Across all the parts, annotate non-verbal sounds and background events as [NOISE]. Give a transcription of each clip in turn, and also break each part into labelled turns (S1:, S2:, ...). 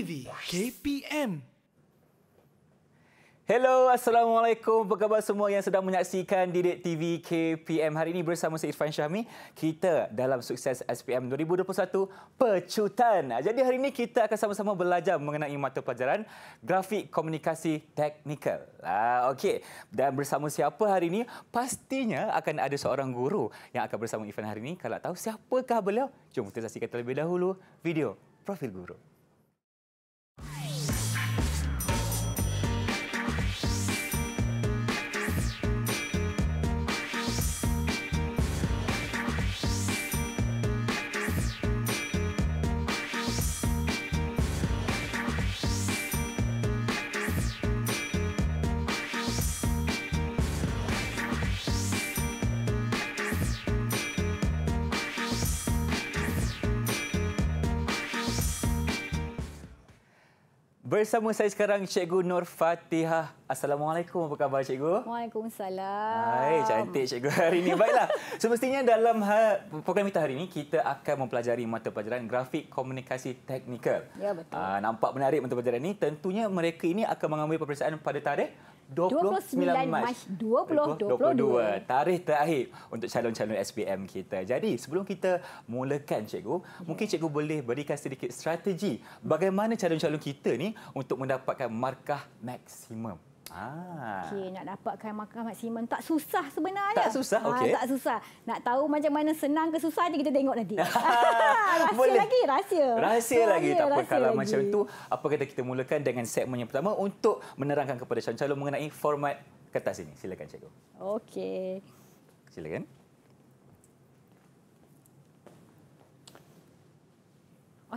S1: TV KPM. Hello, Assalamualaikum. Apa khabar semua yang sedang menyaksikan Didik TV KPM hari ini bersama saya Irfan Syahmi. Kita dalam sukses SPM 2021 Pecutan. Jadi hari ini kita akan sama-sama belajar mengenai mata pelajaran Grafik Komunikasi Teknikal. Ah, Okey, dan bersama siapa hari ini? Pastinya akan ada seorang guru yang akan bersama Irfan hari ini. Kalau tahu siapakah beliau, jom kita saksikan terlebih dahulu video Profil Guru. Bersama saya sekarang Cikgu Nur Fatihah. Assalamualaikum, apa khabar Cikgu?
S2: Waalaikumsalam. Hai,
S1: cantik Cikgu hari ini. Baiklah, semestinya dalam ha, program kita hari ini, kita akan mempelajari mata pelajaran grafik komunikasi teknikal. Ya, betul. Ah, nampak menarik mata pelajaran ini. Tentunya mereka ini akan mengambil peperiksaan pada tarikh 29 Mac
S2: 2022 eh,
S1: tarikh terakhir untuk calon-calon SPM kita. Jadi sebelum kita mulakan cikgu, yeah. mungkin cikgu boleh berikan sedikit strategi bagaimana calon-calon kita ni untuk mendapatkan markah maksimum. Ah. Okay,
S2: nak dapatkan markah maksimum tak susah sebenarnya. Tak susah, ah, okey. Ah, tak susah. Nak tahu macam mana senang ke susah ni kita tengok nanti. [LAUGHS] rahsia Boleh. lagi, rahsia. Rahsia so, lagi. Tak apa kalau macam itu,
S1: apa kata kita mulakan dengan segmen yang pertama untuk menerangkan kepada calon-calon mengenai format kertas ini. Silakan cikgu.
S2: Okey. Silakan.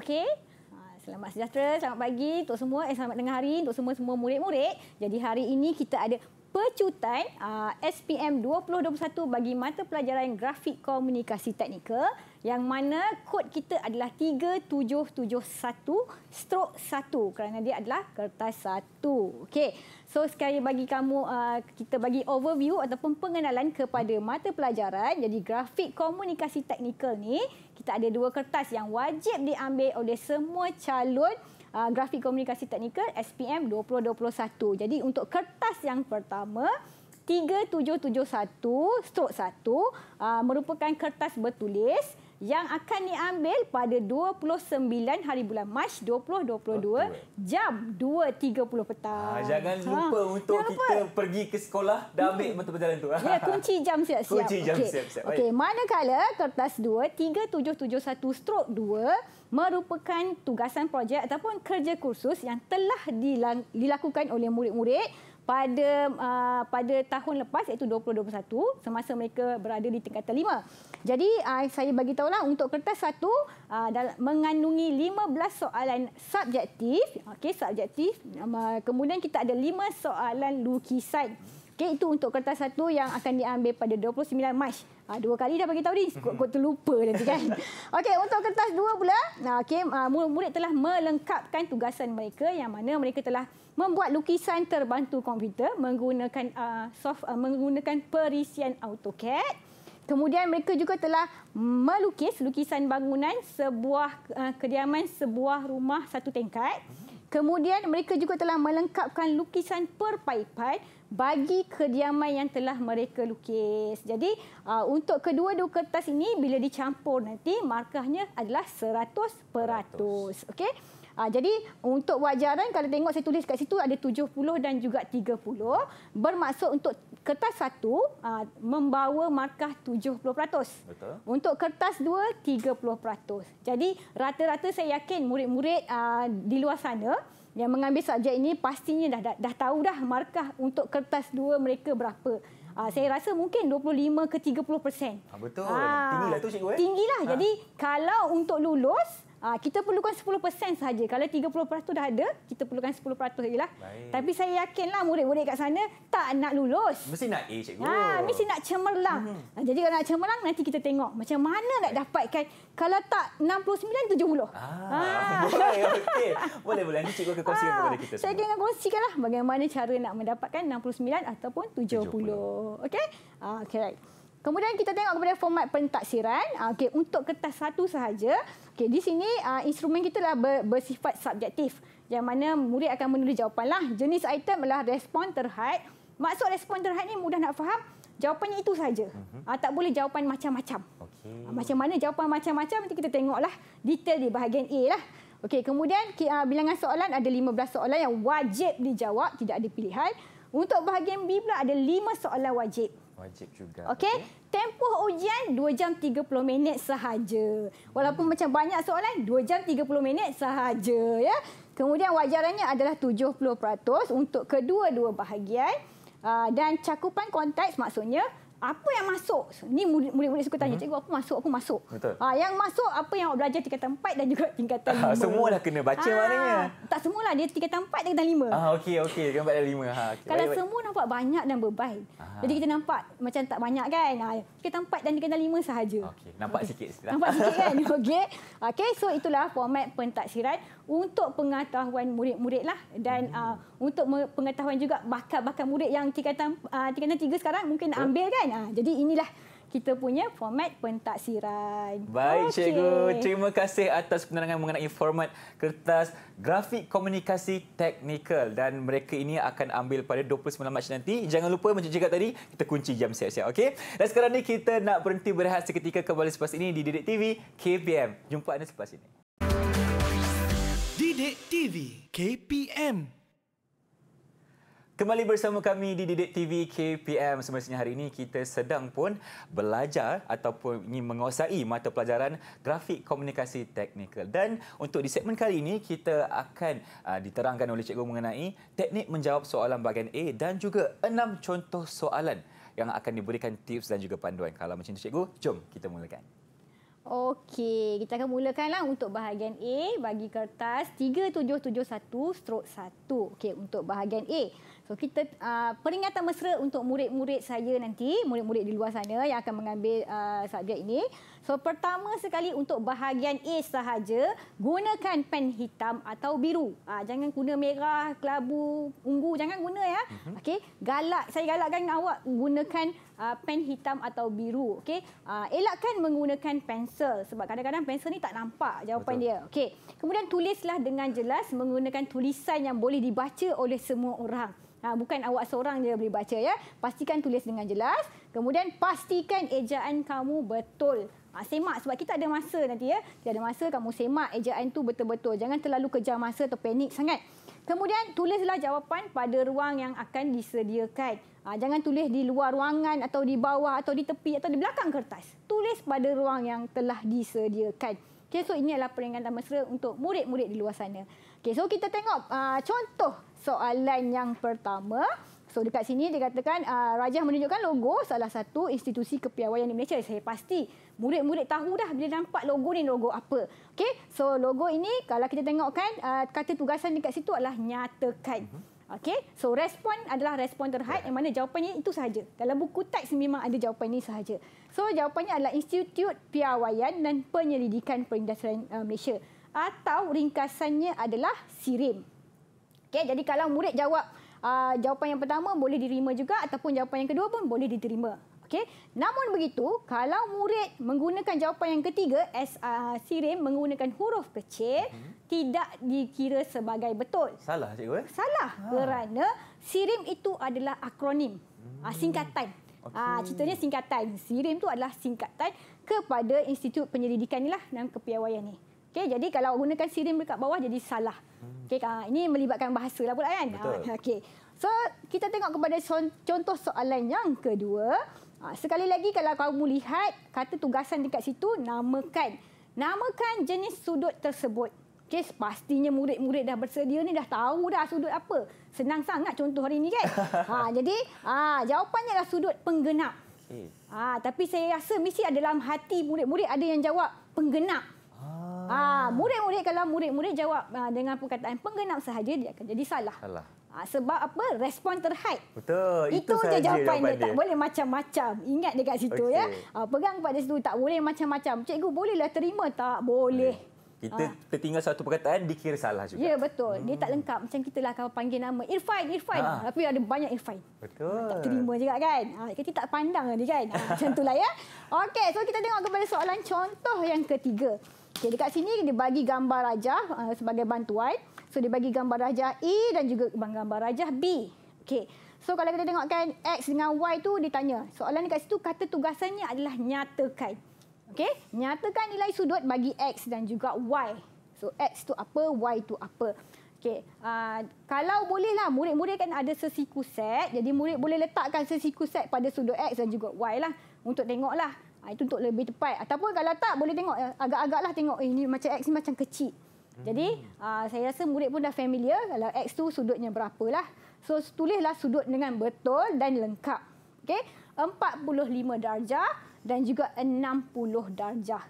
S2: Okey. Selamat sejahtera, selamat pagi untuk semua eh, selamat tengah hari untuk semua-semua murid-murid. Jadi hari ini kita ada pecutan uh, SPM 2021 bagi mata pelajaran grafik komunikasi teknikal yang mana kod kita adalah 3771 stroke 1 kerana dia adalah kertas 1. Okey. So sekali bagi kamu uh, kita bagi overview ataupun pengenalan kepada mata pelajaran jadi grafik komunikasi teknikal ni kita ada dua kertas yang wajib diambil oleh semua calon uh, grafik komunikasi teknikal SPM 2021. Jadi untuk kertas yang pertama 3771 stroke 1 uh, merupakan kertas bertulis yang akan diambil pada 29 hari bulan Mac 2022 jam 2.30 petang. Ha, jangan ha. lupa untuk Kenapa? kita
S1: pergi ke sekolah dan ambil mata hmm. pelajaran tu. Ya, kunci jam siap-siap. Kunci jam okay. siap-siap. Okey,
S2: manakala kertas 23771 strok 2 merupakan tugasan projek ataupun kerja kursus yang telah dilakukan oleh murid-murid pada uh, pada tahun lepas iaitu 2021 semasa mereka berada di tingkat lima. Jadi uh, saya bagi tahu lah untuk kertas satu uh, mengandungi 15 soalan subjektif. Okey, subjektif. Um, uh, kemudian kita ada lima soalan lukisan. Okey itu untuk kertas satu yang akan diambil pada 29 Mac. Ha, dua kali dah bagi tahu ni, kau terlupa nanti kan. [LAUGHS] Okey, untuk kertas dua pula, nah okey ah, murid-murid telah melengkapkan tugasan mereka yang mana mereka telah membuat lukisan terbantu komputer menggunakan uh, ah, soft uh, menggunakan perisian AutoCAD. Kemudian mereka juga telah melukis lukisan bangunan sebuah uh, kediaman sebuah rumah satu tingkat. Mm-hmm. Kemudian mereka juga telah melengkapkan lukisan perpaipan bagi kediaman yang telah mereka lukis. Jadi uh, untuk kedua-dua kertas ini bila dicampur nanti markahnya adalah 100%. peratus. Okey. Uh, jadi untuk wajaran kalau tengok saya tulis kat situ ada 70 dan juga 30 bermaksud untuk kertas satu uh, membawa markah 70%. Betul. Untuk kertas 2 30%. Jadi rata-rata saya yakin murid-murid di luar sana yang mengambil subjek ini pastinya dah, dah dah tahu dah markah untuk kertas dua mereka berapa. Uh, saya rasa mungkin 25 ke 30%. Ha, ah, betul. Ha, Tinggilah tu cikgu eh. Tinggilah. Ha. Jadi kalau untuk lulus Aa, ah, kita perlukan 10% sahaja. Kalau 30% dah ada, kita perlukan 10% sahaja. lah. Tapi saya yakinlah murid-murid kat sana tak nak lulus. Mesti
S1: nak A, cikgu. Aa, ah, mesti
S2: nak cemerlang. Mm -hmm. Jadi kalau nak cemerlang, nanti kita tengok macam mana nak dapatkan kalau tak 69, 70. Aa, Aa. Boleh, okay.
S1: boleh, boleh. Nanti cikgu akan kongsikan Aa, kepada kita semua.
S2: Saya akan kongsikanlah bagaimana cara nak mendapatkan 69 ataupun 70. 70. Okey? Okey, baik. Kemudian kita tengok kepada format pentaksiran. Okey, untuk kertas satu sahaja, Okey, di sini uh, instrumen kita lah ber, bersifat subjektif. Yang mana murid akan menulis jawapan lah. Jenis item adalah respon terhad. Maksud respon terhad ni mudah nak faham. Jawapannya itu saja. Uh, tak boleh jawapan macam-macam. Okay. Uh, ah, macam mana jawapan macam-macam nanti kita tengoklah detail di bahagian A lah. Okey, kemudian uh, bilangan soalan ada 15 soalan yang wajib dijawab, tidak ada pilihan. Untuk bahagian B pula ada 5 soalan wajib.
S1: Wajib juga.
S2: Okey. Okay tempoh ujian 2 jam 30 minit sahaja. Walaupun macam banyak soalan, 2 jam 30 minit sahaja. Ya? Kemudian wajarannya adalah 70% untuk kedua-dua bahagian. Ah, dan cakupan konteks maksudnya apa yang masuk ni murid-murid suka tanya hmm. cikgu apa masuk aku masuk Betul. Ha, yang masuk apa yang awak belajar tingkatan 4 dan juga tingkatan [LAUGHS] ah, lima. ha, semua dah kena baca ha, maknanya tak lah dia tingkatan 4 tingkatan lima. ha,
S1: okey okey tingkatan 4 dan 5 ha, okay. kalau baik, baik. semua
S2: nampak banyak dan bebai ha. jadi kita nampak macam tak banyak kan ha, tingkatan 4 dan tingkatan lima sahaja okey
S1: nampak okay. sikit sikit nampak sikit kan
S2: [LAUGHS] okey okey so itulah format pentaksiran untuk pengetahuan murid-murid lah dan hmm. uh, untuk pengetahuan juga bakat-bakat murid yang tingkatan uh, tingkatan tiga sekarang mungkin nak ambil kan. Uh, jadi inilah kita punya format pentaksiran. Baik okay. cikgu, terima
S1: kasih atas penerangan mengenai format kertas grafik komunikasi teknikal dan mereka ini akan ambil pada 29 Mac nanti. Jangan lupa macam cakap tadi, kita kunci jam siap-siap, okey? Dan sekarang ni kita nak berhenti berehat seketika kembali selepas ini di Didik TV KBM. Jumpa anda selepas ini. Didik TV KPM Kembali bersama kami di Didik TV KPM. Semestinya hari ini kita sedang pun belajar ataupun ingin menguasai mata pelajaran grafik komunikasi teknikal. Dan untuk di segmen kali ini, kita akan uh, diterangkan oleh cikgu mengenai teknik menjawab soalan bahagian A dan juga enam contoh soalan yang akan diberikan tips dan juga panduan. Kalau macam itu cikgu, jom kita mulakan.
S2: Okey, kita akan mulakanlah untuk bahagian A bagi kertas 3771 strok 1. Okey, untuk bahagian A. So kita uh, peringatan mesra untuk murid-murid saya nanti, murid-murid di luar sana yang akan mengambil uh, subjek ini. So pertama sekali untuk bahagian A sahaja, gunakan pen hitam atau biru. Ha, jangan guna merah, kelabu, ungu, jangan guna ya. Mhm. Okey, galak saya galakkan awak gunakan uh, pen hitam atau biru. Okey, uh, elakkan menggunakan pensel sebab kadang-kadang pensel ni tak nampak jawapan Betul. dia. Okey. Kemudian tulislah dengan jelas menggunakan tulisan yang boleh dibaca oleh semua orang. Ha, bukan awak seorang je boleh baca ya. Pastikan tulis dengan jelas. Kemudian pastikan ejaan kamu betul. Ha, semak sebab kita ada masa nanti ya. Kita ada masa kamu semak ejaan tu betul-betul. Jangan terlalu kejar masa atau panik sangat. Kemudian tulislah jawapan pada ruang yang akan disediakan. Ha, jangan tulis di luar ruangan atau di bawah atau di tepi atau di belakang kertas. Tulis pada ruang yang telah disediakan. Okay, so ini adalah peringatan mesra untuk murid-murid di luar sana. Okay, so kita tengok uh, contoh soalan yang pertama. So dekat sini dikatakan uh, Rajah menunjukkan logo salah satu institusi kepiawaian di Malaysia. Saya pasti murid-murid tahu dah bila nampak logo ni logo apa. Okey. So logo ini kalau kita tengokkan uh, kata tugasan dekat situ adalah nyatakan. Mhm. Okey. So respon adalah respon terhad yang mana jawapannya itu sahaja. Dalam buku teks memang ada jawapan ini sahaja. So jawapannya adalah Institut Piawaian dan Penyelidikan Perindustrian uh, Malaysia atau ringkasannya adalah SIRIM. Okey, jadi kalau murid jawab uh, jawapan yang pertama boleh diterima juga ataupun jawapan yang kedua pun boleh diterima. Okay, Namun begitu, kalau murid menggunakan jawapan yang ketiga, S uh, ah, Sirim menggunakan huruf kecil, hmm. tidak dikira sebagai betul.
S1: Salah cikgu eh?
S2: Salah ha. kerana Sirim itu adalah akronim. Hmm. Uh, singkatan. Okay. Uh, ceritanya singkatan. Sirim itu adalah singkatan kepada institut penyelidikan inilah dalam kepiawaian ini. Okay, jadi kalau gunakan Sirim dekat bawah jadi salah. Okay, uh, ini melibatkan bahasa lah pula kan? Uh, Okey. So, kita tengok kepada contoh soalan yang kedua. Uh, sekali lagi kalau kamu lihat kata tugasan dekat situ, namakan. Namakan jenis sudut tersebut. Okey, pastinya murid-murid dah bersedia ni dah tahu dah sudut apa. Senang sangat contoh hari ini kan? ha, [LAUGHS] jadi, uh, jawapannya adalah sudut penggenap. Ha, tapi saya rasa mesti ada dalam hati murid-murid ada yang jawab penggenap. Ah, murid-murid kalau murid-murid jawab ah, dengan perkataan penggenap sahaja dia akan jadi salah. Salah. Uh, sebab apa? Respon terhad.
S1: Betul. Itu, saja jawapan dia. dia tak boleh
S2: macam-macam. Ingat dekat situ okay. ya. Uh, pegang pada situ tak boleh macam-macam. Cikgu bolehlah terima tak? Boleh.
S1: Okay. Kita ha. tertinggal satu perkataan, dikira salah juga. Ya,
S2: betul. Hmm. Dia tak lengkap. Macam kita lah kalau panggil nama. Irfan, Irfan. Ha. Tapi ada banyak Irfan.
S1: Betul. Tak terima
S2: juga kan. Kita tak pandang ni kan. Ha. Macam itulah ya. [LAUGHS] Okey, so kita tengok kepada soalan contoh yang ketiga. Okey, dekat sini dia bagi gambar rajah uh, sebagai bantuan. So dia bagi gambar rajah A dan juga gambar rajah B. Okey. So kalau kita tengokkan X dengan Y tu ditanya. Soalan ni dekat situ kata tugasannya adalah nyatakan. Okey, nyatakan nilai sudut bagi X dan juga Y. So X tu apa, Y tu apa. Okey, uh, kalau bolehlah murid-murid kan ada sesiku set. Jadi murid boleh letakkan sesiku set pada sudut X dan juga Y lah. Untuk tengoklah Ha, itu untuk lebih tepat. Ataupun kalau tak, boleh tengok. Eh, agak-agaklah tengok. Eh, ni macam X ni macam kecil. Jadi, hmm. aa, ah, saya rasa murid pun dah familiar kalau X tu sudutnya berapa lah. So, tulislah sudut dengan betul dan lengkap. Okey. 45 darjah dan juga 60 darjah.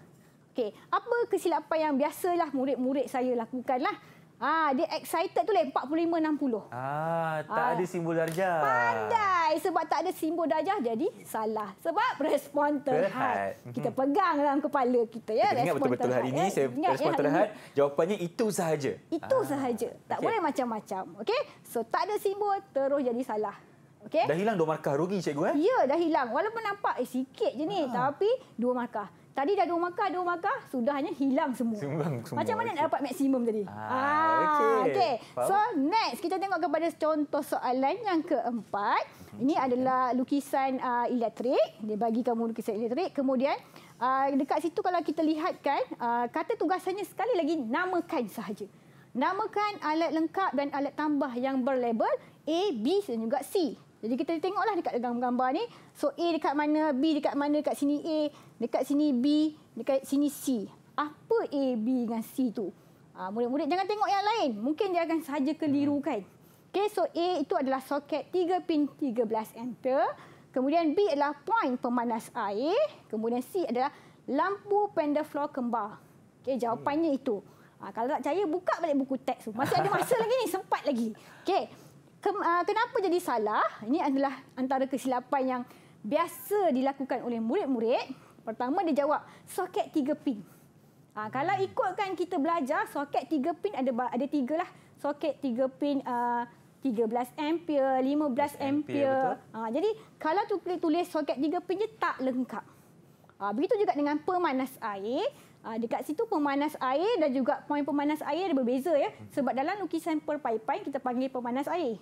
S2: Okay, Apa kesilapan yang biasalah murid-murid saya lakukanlah? lah? Ah, dia excited tu leh 45 60. Ah,
S1: tak ah. ada simbol darjah. Pandai
S2: sebab tak ada simbol darjah jadi salah. Sebab respon terhad. Kita mhm. pegang dalam kepala kita ya. Kita terhad betul hari ini ya, saya ya, respon ya, terhad.
S1: Jawapannya itu sahaja.
S2: Itu ah. sahaja. Tak okay. boleh macam-macam. Okey? So tak ada simbol terus jadi salah. Okey? Dah hilang
S1: dua markah rugi cikgu eh?
S2: Ya, dah hilang. Walaupun nampak eh sikit je ni ah. tapi dua markah. Tadi dah dua markah, dua markah, sudahnya hilang semua. Sumbang semua. Macam mana okay. nak dapat maksimum tadi? Ah, ah okay. okay. So, next kita tengok kepada contoh soalan yang keempat. Mhm, Ini adalah lukisan uh, elektrik. Dia bagi kamu lukisan elektrik. Kemudian, uh, dekat situ kalau kita lihatkan, uh, kata tugasannya sekali lagi namakan sahaja. Namakan alat lengkap dan alat tambah yang berlabel A, B dan juga C. Jadi kita tengoklah dekat dalam gambar ni. So A dekat mana, B dekat mana, dekat sini A, dekat sini B, dekat sini C. Apa A, B dengan C tu? Ah, murid-murid jangan tengok yang lain. Mungkin dia akan saja kelirukan. Okay, so A itu adalah soket 3 pin 13 ampere. Kemudian B adalah point pemanas air. Kemudian C adalah lampu floor kembar. Okay, jawapannya itu. Ah, kalau tak percaya, buka balik buku teks tu. Masih ada masa lagi ni, sempat lagi. Okay ke, uh, ah, kenapa jadi salah? Ini adalah antara kesilapan yang biasa dilakukan oleh murid-murid. Pertama dia jawab soket tiga pin. Ha, kalau ikutkan kita belajar soket tiga pin ada ada tiga lah Soket tiga pin uh, ah, 13 ampere, 15 ampere. Ha, jadi kalau tu tulis soket 3 pin je tak lengkap. Ha, begitu juga dengan pemanas air. Uh, dekat situ pemanas air dan juga poin pemanas air ada berbeza ya. Sebab dalam lukisan perpipe kita panggil pemanas air.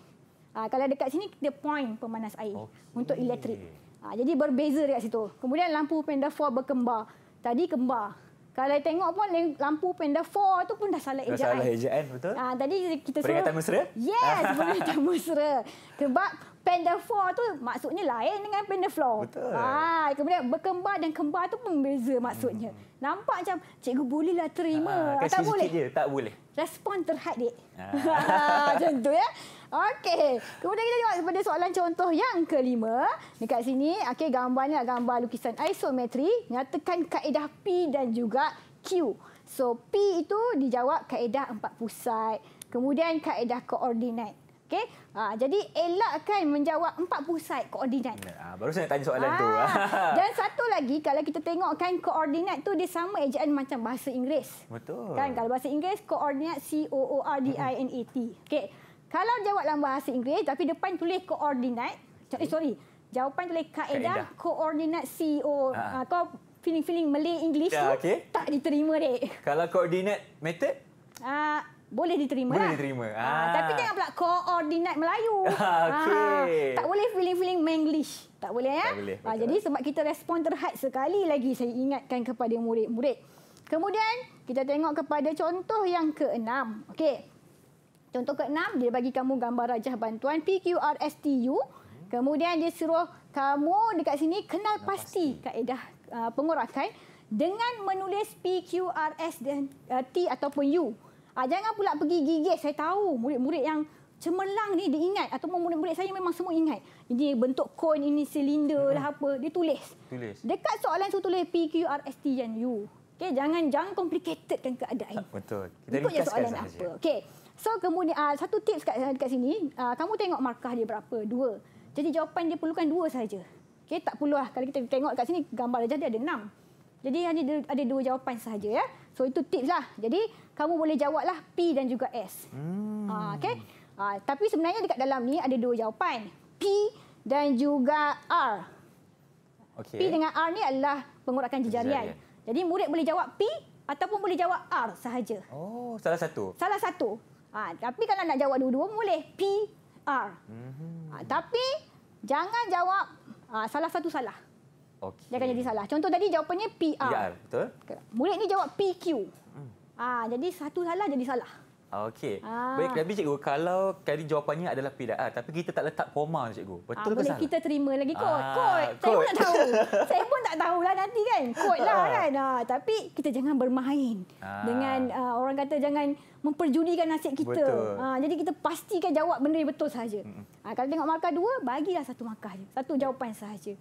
S2: Uh, kalau dekat sini kita poin pemanas air okay. untuk elektrik. Uh, jadi berbeza dekat situ. Kemudian lampu pendafor berkembar. Tadi kembar. Kalau tengok pun lampu Panda 4 tu pun dah salah ejaan. Salah
S1: ejaan eh? betul?
S2: Ah tadi kita suruh peringatan mesra? Yes, [LAUGHS] peringatan mesra. Sebab Panda 4 tu maksudnya lain dengan Panda floor. Betul. Ah kemudian berkembar dan kembar tu pun beza maksudnya. Hmm. Nampak macam cikgu boleh lah terima. Ah, ah tak boleh. tak boleh. Respon terhad dik. Ah. [LAUGHS] ah. macam tu ya. Okey. Kemudian kita tengok kepada soalan contoh yang kelima. Dekat sini, okey gambarnya gambar lukisan isometri. Nyatakan kaedah P dan juga Q. So, P itu dijawab kaedah empat pusat. Kemudian kaedah koordinat. Okey. Ha, jadi elakkan menjawab empat pusat koordinat. Ha,
S1: baru saya tanya soalan ha. tu. [LAUGHS] Dan
S2: satu lagi kalau kita tengok tengokkan koordinat tu dia sama ejaan macam bahasa Inggeris. Betul. Kan kalau bahasa Inggeris koordinat C O O R D I N A T. Okey. Kalau jawab dalam bahasa Inggeris tapi depan tulis koordinat. Okay. Eh, sorry. Jawapan tulis kaedah, koordinat CEO. Ha. Ah, kau feeling-feeling Malay English ya, tu okay. tak diterima, dek.
S1: Kalau koordinat method?
S2: Uh, boleh diterima. Boleh lah. diterima.
S1: Ha. Ha. Tapi jangan
S2: pula koordinat Melayu. Ha. [LAUGHS] Okay. Ha. Tak boleh feeling-feeling Manglish. Tak boleh, ya? Tak boleh. Ha. Jadi sebab kita respon terhad sekali lagi, saya ingatkan kepada murid-murid. Kemudian, kita tengok kepada contoh yang keenam. Okey. Contoh ke-6, dia bagi kamu gambar rajah bantuan PQRSTU. Kemudian dia suruh kamu dekat sini kenal pasti kaedah uh, pengorakan dengan menulis PQRS dan uh, T ataupun U. Uh, jangan pula pergi gigit. Saya tahu murid-murid yang cemerlang ni dia ingat ataupun murid-murid saya memang semua ingat. jadi bentuk cone ini silinder hmm. lah apa, dia tulis. Tulis. Dekat soalan suruh tulis PQRST dan U. okay jangan jangan complicated kan keadaan.
S1: Betul. Kita ringkaskan soalan apa.
S2: Okey. So kemudian uh, satu tips kat, kat sini, uh, kamu tengok markah dia berapa? Dua. Jadi jawapan dia perlukan dua saja. Okey, tak perlulah kalau kita tengok kat sini gambar dia ada enam. Jadi hanya ada, ada dua jawapan saja ya. So itu tips lah. Jadi kamu boleh jawablah P dan juga S. Hmm. Uh, ah, okay? uh, tapi sebenarnya dekat dalam ni ada dua jawapan. P dan juga R. Okay. P dengan R ni adalah pengurakan jejarian. Jadi murid boleh jawab P ataupun boleh jawab R sahaja. Oh, salah
S1: satu. Salah
S2: satu. Ha, tapi kalau nak jawab dua-dua boleh. P, R. Ha, mhm. tapi jangan jawab ha, salah satu salah. Okay. Jangan jadi salah. Contoh tadi jawapannya P, R. PR, betul? Murid ni jawab P, Q. Hmm. Ha, jadi satu salah jadi salah.
S1: Okey. Ah. Baik, tapi cikgu, kalau tadi jawapannya adalah PDR, ah, tapi kita tak letak koma, cikgu. Ah, betul ah, ke boleh kita
S2: terima lagi kot. Ah, kot.
S1: kot. Saya pun tak tahu. [LAUGHS]
S2: Saya pun tak tahulah nanti kan. Kot lah ah. kan. Ah, tapi kita jangan bermain ah. dengan uh, orang kata jangan memperjudikan nasib kita. Ah, jadi kita pastikan jawab benda betul saja. Hmm. Ah, kalau tengok markah dua, bagilah satu markah Satu jawapan saja.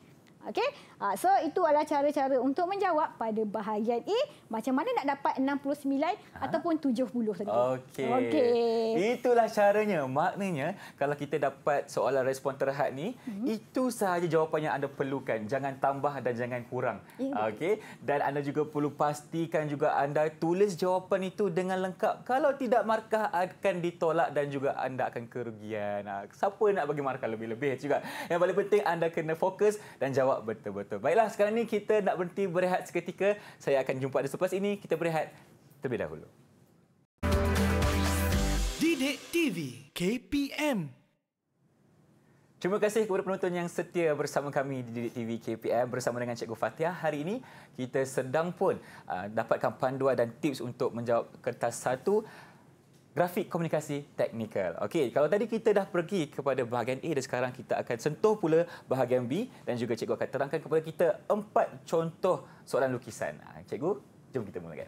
S2: Okey? Uh, so itu adalah cara-cara untuk menjawab pada bahagian A e, macam mana nak dapat 69 ha? ataupun 70 tadi. Okey. Okay,
S1: Itulah caranya. Maknanya kalau kita dapat soalan respon terhad ni, hmm. itu sahaja jawapan yang anda perlukan. Jangan tambah dan jangan kurang. Yeah. Okey? Dan anda juga perlu pastikan juga anda tulis jawapan itu dengan lengkap. Kalau tidak markah akan ditolak dan juga anda akan kerugian. Ah, siapa nak bagi markah lebih-lebih juga. Yang paling penting anda kena fokus dan jawab jawab betul-betul. Baiklah, sekarang ni kita nak berhenti berehat seketika. Saya akan jumpa anda selepas ini. Kita berehat terlebih dahulu.
S2: Didik TV KPM
S1: Terima kasih kepada penonton yang setia bersama kami di Didik TV KPM bersama dengan Cikgu Fatihah. Hari ini kita sedang pun uh, dapatkan panduan dan tips untuk menjawab kertas satu Grafik komunikasi teknikal. Okey, kalau tadi kita dah pergi kepada bahagian A dan sekarang kita akan sentuh pula bahagian B dan juga cikgu akan terangkan kepada kita empat contoh soalan lukisan. Ha, cikgu, jom kita mulakan.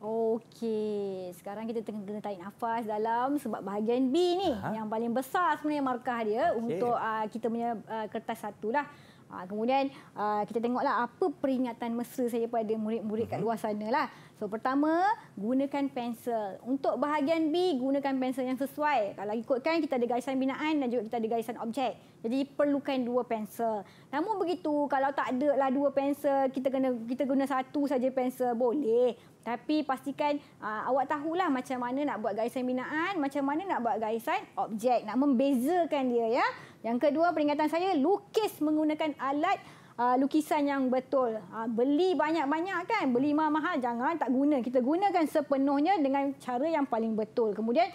S2: Okey, sekarang kita tengah kena tarik nafas dalam sebab bahagian B ni Aha. yang paling besar sebenarnya markah dia okay. untuk uh, kita punya uh, kertas satu lah. Ha, kemudian uh, kita tengoklah apa peringatan mesra saya pada murid-murid kat mhm. luar sana lah. So pertama, gunakan pensel. Untuk bahagian B, gunakan pensel yang sesuai. Kalau ikutkan, kita ada garisan binaan dan juga kita ada garisan objek. Jadi perlukan dua pensel. Namun begitu, kalau tak ada lah dua pensel, kita kena kita guna satu saja pensel, boleh. Tapi pastikan aa, uh, awak tahulah macam mana nak buat garisan binaan, macam mana nak buat garisan objek, nak membezakan dia ya. Yang kedua peringatan saya lukis menggunakan alat uh, lukisan yang betul. Uh, beli banyak-banyak kan, beli mahal-mahal jangan tak guna. Kita gunakan sepenuhnya dengan cara yang paling betul. Kemudian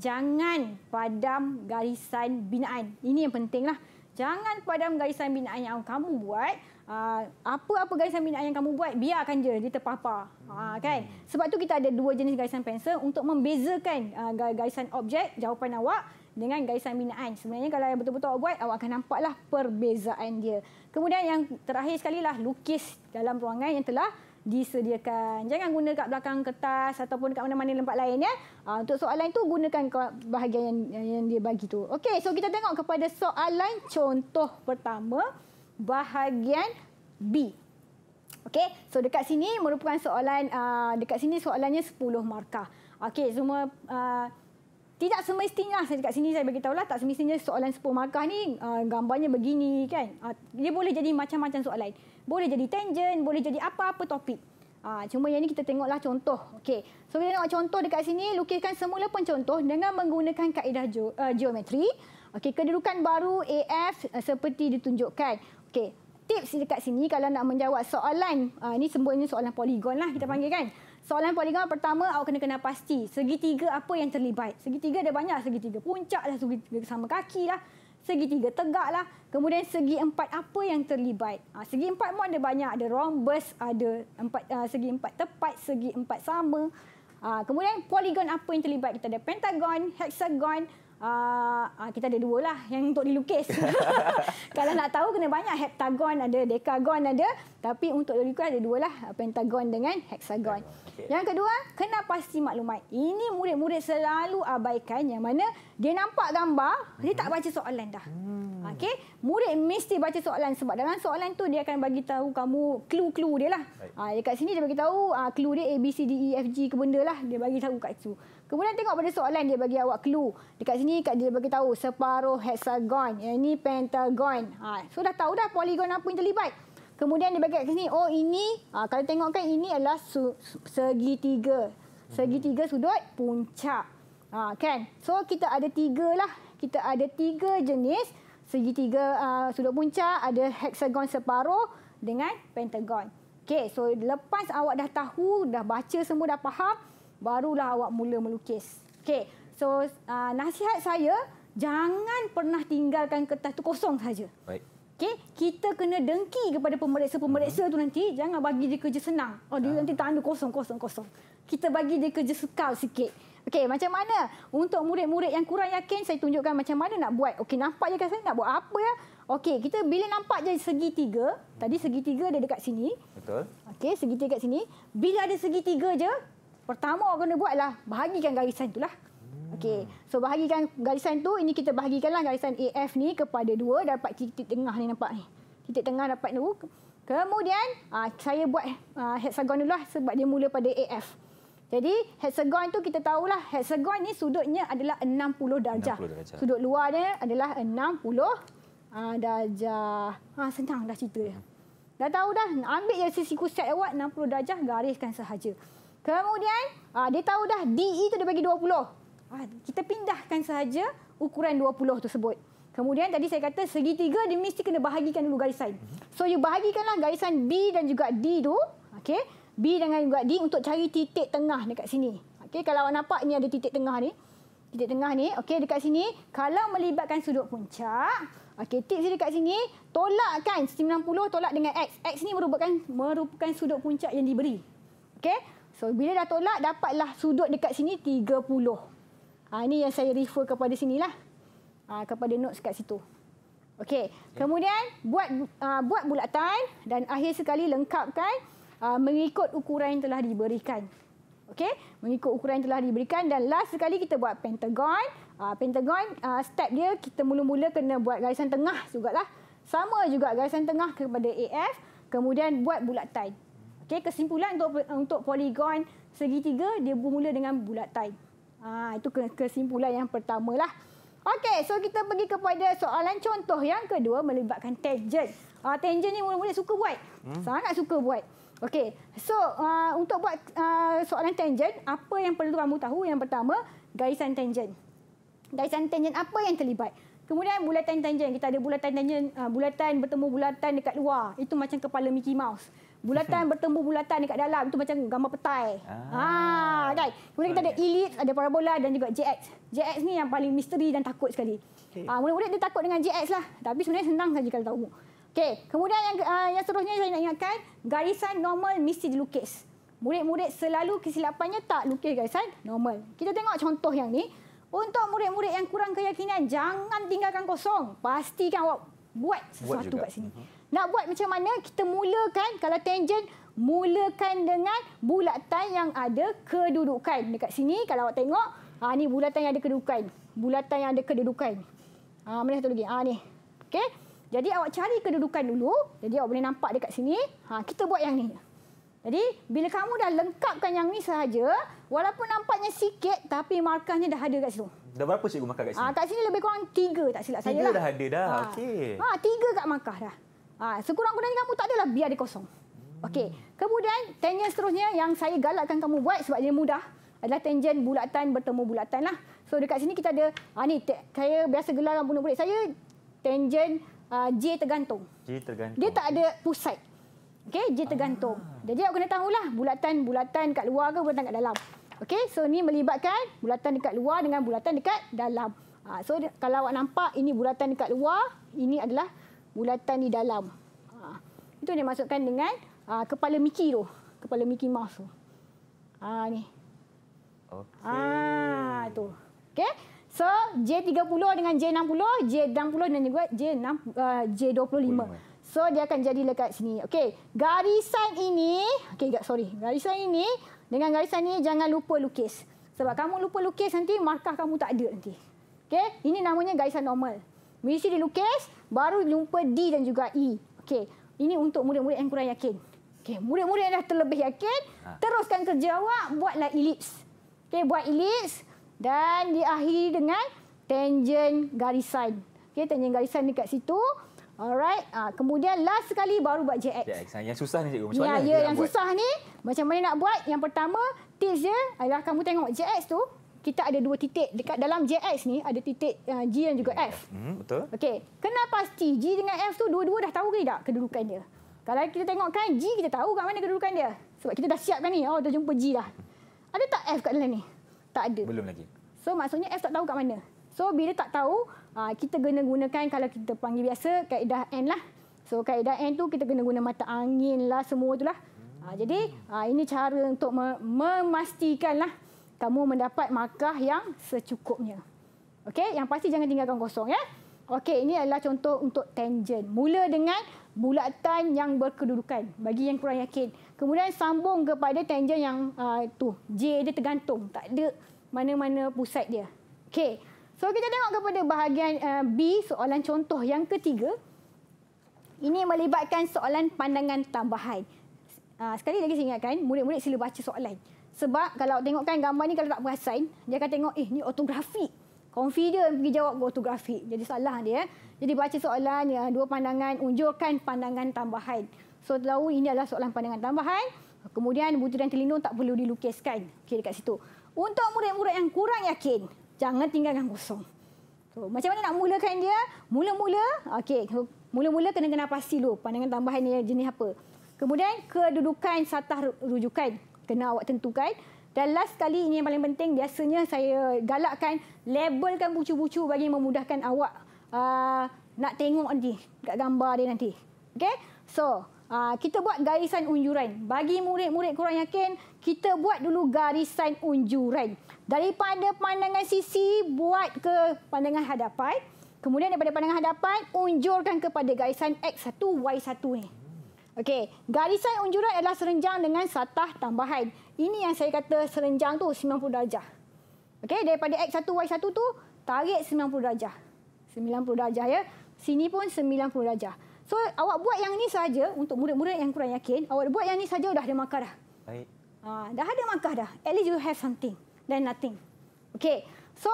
S2: jangan padam garisan binaan. Ini yang penting lah Jangan padam garisan binaan yang kamu buat. Uh, apa-apa garisan binaan yang kamu buat, biarkan je dia terpapar. Uh, kan? Sebab tu kita ada dua jenis garisan pensel untuk membezakan uh, garisan objek jawapan awak dengan garisan binaan. Sebenarnya kalau yang betul-betul awak buat, awak akan nampaklah perbezaan dia. Kemudian yang terakhir sekali lah lukis dalam ruangan yang telah disediakan. Jangan guna kat belakang kertas ataupun kat mana-mana tempat lain ya. Ah, untuk soalan tu gunakan bahagian yang, yang dia bagi tu. Okey, so kita tengok kepada soalan contoh pertama bahagian B. Okey, so dekat sini merupakan soalan uh, dekat sini soalannya 10 markah. Okey, semua uh, tidak semestinya saya dekat sini saya bagi tahulah tak semestinya soalan 10 markah ni ah, gambarnya begini kan. Ah, dia boleh jadi macam-macam soalan. Boleh jadi tangent, boleh jadi apa-apa topik. Ah, cuma yang ni kita tengoklah contoh. Okey. So kita tengok contoh dekat sini lukiskan semula pun contoh dengan menggunakan kaedah geometri. Okey, kedudukan baru AF seperti ditunjukkan. Okey. Tips dekat sini kalau nak menjawab soalan, ini semuanya soalan poligon lah kita panggil kan. Soalan poligama pertama awak kena kenal pasti segitiga apa yang terlibat. Segitiga ada banyak segitiga. Puncak lah segitiga sama kaki lah. Segitiga tegak lah. Kemudian segi empat apa yang terlibat. Ha, segi empat pun ada banyak. Ada rhombus, ada empat, uh, segi empat tepat, segi empat sama. Ha, kemudian poligon apa yang terlibat. Kita ada pentagon, hexagon, Uh, kita ada dua lah yang untuk dilukis. [LAUGHS] [LAUGHS] Kalau nak tahu kena banyak heptagon ada, dekagon ada. Tapi untuk dilukis ada dua lah pentagon dengan hexagon. Yang kedua, kena pasti maklumat. Ini murid-murid selalu abaikan yang mana dia nampak gambar, dia tak mhm. baca soalan dah. Hmm. Okey, murid mesti baca soalan sebab dalam soalan tu dia akan bagi tahu kamu clue-clue dia lah. Ah ha, dekat sini dia bagi tahu ah clue dia A B C D E F G ke benda lah dia bagi tahu kat situ. Kemudian tengok pada soalan dia bagi awak clue. Dekat sini kat dia bagi tahu separuh hexagon. Yang ini pentagon. Ha, so dah tahu dah poligon apa yang terlibat. Kemudian dia bagi kat sini. Oh ini, ha, kalau tengok kan ini adalah segitiga, segitiga hmm. tiga. sudut puncak. Ha, kan? So kita ada tiga lah. Kita ada tiga jenis. segitiga tiga uh, sudut puncak, ada hexagon separuh dengan pentagon. Okay, so lepas awak dah tahu, dah baca semua, dah faham barulah awak mula melukis. Okey. So uh, nasihat saya jangan pernah tinggalkan kertas tu kosong saja. Baik. Okey, kita kena dengki kepada pemeriksa-pemeriksa hmm. tu mhm. nanti jangan bagi dia kerja senang. Oh dia ha. nanti tanda kosong kosong kosong. Kita bagi dia kerja sukar sikit. Okey, macam mana? Untuk murid-murid yang kurang yakin saya tunjukkan macam mana nak buat. Okey, nampak je kat sini nak buat apa ya? Okey, kita bila nampak je segi tiga, tadi segi tiga dia dekat sini. Betul. Okey, segi tiga dekat sini. Bila ada segi tiga je, Pertama orang kena buat adalah bahagikan garisan itulah. Hmm. Okey. So bahagikan garisan tu ini kita bahagikanlah garisan AF ni kepada dua dapat titik tengah ni nampak ni. Titik tengah dapat ni. Kemudian ah, saya buat ah, hexagon dululah sebab dia mula pada AF. Jadi hexagon tu kita tahulah hexagon ni sudutnya adalah 60 darjah. 60 darjah. Sudut luarnya adalah 60 ah, darjah. Ha senang dah cerita dia. Hmm. Dah tahu dah ambil je sisi kuset awak 60 darjah gariskan sahaja. Kemudian uh, dia tahu dah DE itu dia bagi 20. Uh, ah, kita pindahkan saja ukuran 20 tersebut. Kemudian tadi saya kata segitiga dia mesti kena bahagikan dulu garisan. Mhm. So you bahagikanlah garisan B dan juga D tu. Okay. B dengan juga D untuk cari titik tengah dekat sini. Okay, kalau awak nampak ni ada titik tengah ni. Titik tengah ni. Okay, dekat sini. Kalau melibatkan sudut puncak. Okay, titik dia dekat sini. Tolakkan 90 tolak dengan X. X ni merupakan merupakan sudut puncak yang diberi. Okay. So bila dah tolak dapatlah sudut dekat sini 30. Ha ah, ini yang saya refer kepada sinilah. Ha kepada notes kat situ. Okey. Kemudian buat uh, buat bulatan dan akhir sekali lengkapkan uh, mengikut ukuran yang telah diberikan. Okey, mengikut ukuran yang telah diberikan dan last sekali kita buat pentagon. Uh, pentagon uh, step dia kita mula-mula kena buat garisan tengah jugalah. Sama juga garisan tengah kepada AF, kemudian buat bulatan. Okey, kesimpulan untuk untuk poligon segitiga dia bermula dengan bulat bulatan. Ha, itu kesimpulan yang pertama lah. Okey, so kita pergi kepada soalan contoh yang kedua melibatkan tangent. Uh, tangent ni mula-mula suka buat. Hmm? Sangat suka buat. Okey, so uh, untuk buat uh, soalan tangent, apa yang perlu kamu tahu? Yang pertama, garisan tangent. Garisan tangent apa yang terlibat? Kemudian bulatan tangent. Kita ada bulatan tangent, uh, bulatan bertemu bulatan dekat luar. Itu macam kepala Mickey Mouse. Bulatan bertemu bulatan dekat dalam itu macam gambar petai. ah. ah, kan. Kemudian kita ada elite, ada parabola dan juga JX. JX ni yang paling misteri dan takut sekali. Okay. Ah, mula-mula dia takut dengan JX lah. Tapi sebenarnya senang saja kalau tahu. Okey, kemudian yang uh, yang seterusnya saya nak ingatkan, garisan normal mesti dilukis. Murid-murid selalu kesilapannya tak lukis garisan normal. Kita tengok contoh yang ni. Untuk murid-murid yang kurang keyakinan, jangan tinggalkan kosong. Pastikan awak buat sesuatu buat kat sini. Uh-huh. Nak buat macam mana? Kita mulakan kalau tangent mulakan dengan bulatan yang ada kedudukan. Dekat sini kalau awak tengok, ha ni bulatan yang ada kedudukan. Bulatan yang ada kedudukan. Ha mana satu lagi? Ha ni. Okey. Jadi awak cari kedudukan dulu. Jadi awak boleh nampak dekat sini. Ha kita buat yang ni. Jadi bila kamu dah lengkapkan yang ni sahaja, walaupun nampaknya sikit tapi markahnya dah ada dekat situ.
S1: Dah berapa cikgu markah kat ha, sini? Ha kat
S2: sini lebih kurang tiga tak silap saya lah. Tiga dah ada dah. Ha. Okey. Ha tiga kat markah dah. Ah, sekurang-kurangnya kamu tak adalah biar dia kosong. Okey. Kemudian tangent seterusnya yang saya galakkan kamu buat sebab dia mudah adalah tangent bulatan bertemu bulatan lah. So dekat sini kita ada ah ni saya biasa gelar dalam bunuh saya tangent uh, ha, J tergantung.
S1: J tergantung. Dia
S2: tak ada pusat. Okey, J tergantung. Ah. Jadi awak kena tahulah bulatan-bulatan kat luar ke bulatan kat dalam. Okey, so ni melibatkan bulatan dekat luar dengan bulatan dekat dalam. Ha, so kalau awak nampak ini bulatan dekat luar, ini adalah bulatan di dalam. Ha. Itu yang dimaksudkan dengan ha, kepala Mickey tu. Kepala Mickey Mouse tu. Ha, ni. Okay. Ha, tu. Okay. So, J30 dengan J60, J60 dan juga J6, uh, J25. So, dia akan jadi lekat sini. Okay. Garisan ini, okay, sorry. Garisan ini, dengan garisan ini, jangan lupa lukis. Sebab kamu lupa lukis nanti, markah kamu tak ada nanti. Okay. Ini namanya garisan normal. Mesti dilukis, baru jumpa D dan juga E. Okey, ini untuk murid-murid yang kurang yakin. Okey, murid-murid yang dah terlebih yakin, ha. teruskan kerja awak, buatlah elips. Okey, buat elips dan diakhiri dengan tangent garisan. Okey, tangent garisan dekat situ. Alright, ha, kemudian last sekali baru buat JX. JX. Ha,
S1: yang susah ni cikgu, macam ya, mana? Ya, yang susah buat?
S2: ni, macam mana nak buat? Yang pertama, tips dia adalah kamu tengok JX tu, kita ada dua titik dekat dalam JX ni ada titik uh, G dan juga F. Hmm, betul. Okey, kena pasti G dengan F tu dua-dua dah tahu ke tak kedudukan dia. Kalau kita tengok kan G kita tahu kat mana kedudukan dia. Sebab kita dah siapkan ni. Oh, dah jumpa G dah. Ada tak F kat dalam ni? Tak ada. Belum lagi. So maksudnya F tak tahu kat mana. So bila tak tahu, uh, kita kena gunakan kalau kita panggil biasa kaedah N lah. So kaedah N tu kita kena guna mata angin lah semua tu lah. Hmm. Ah, jadi ah, ini cara untuk memastikan lah kamu mendapat markah yang secukupnya. Okey, yang pasti jangan tinggalkan kosong ya. Okey, ini adalah contoh untuk tangent. Mula dengan bulatan yang berkedudukan bagi yang kurang yakin. Kemudian sambung kepada tangent yang uh, tu, J dia tergantung, tak ada mana-mana pusat dia. Okey. So kita tengok kepada bahagian uh, B soalan contoh yang ketiga. Ini melibatkan soalan pandangan tambahan. Uh, sekali lagi saya ingatkan, murid-murid sila baca soalan. Sebab kalau tengok tengokkan gambar ni kalau tak perasan, dia akan tengok eh ni ortografi. Confident pergi jawab ortografi. Jadi salah dia. Eh. Jadi baca soalan ya, dua pandangan, unjukkan pandangan tambahan. So tahu ini adalah soalan pandangan tambahan. Kemudian butiran terlindung tak perlu dilukiskan. Okey dekat situ. Untuk murid-murid yang kurang yakin, jangan tinggalkan kosong. So, macam mana nak mulakan dia? Mula-mula, okey. Mula-mula kena kenal pasti dulu pandangan tambahan ni jenis apa. Kemudian kedudukan satah rujukan kena awak tentukan. Dan last kali ini yang paling penting, biasanya saya galakkan labelkan bucu-bucu bagi memudahkan awak uh, nak tengok nanti dekat gambar dia nanti. okay So, uh, kita buat garisan unjuran. Bagi murid-murid kurang yakin, kita buat dulu garisan unjuran. Daripada pandangan sisi, buat ke pandangan hadapan. Kemudian daripada pandangan hadapan, unjurkan kepada garisan X1, Y1 ni. Okey, garisan unjuran adalah serenjang dengan satah tambahan. Ini yang saya kata serenjang tu 90 darjah. Okey, daripada X1, Y1 tu tarik 90 darjah. 90 darjah ya. Sini pun 90 darjah. So, awak buat yang ni saja untuk murid-murid yang kurang yakin. Awak buat yang ni saja dah ada markah dah. Baik. Ha, dah ada markah dah. At least you have something. Then nothing. Okey. So,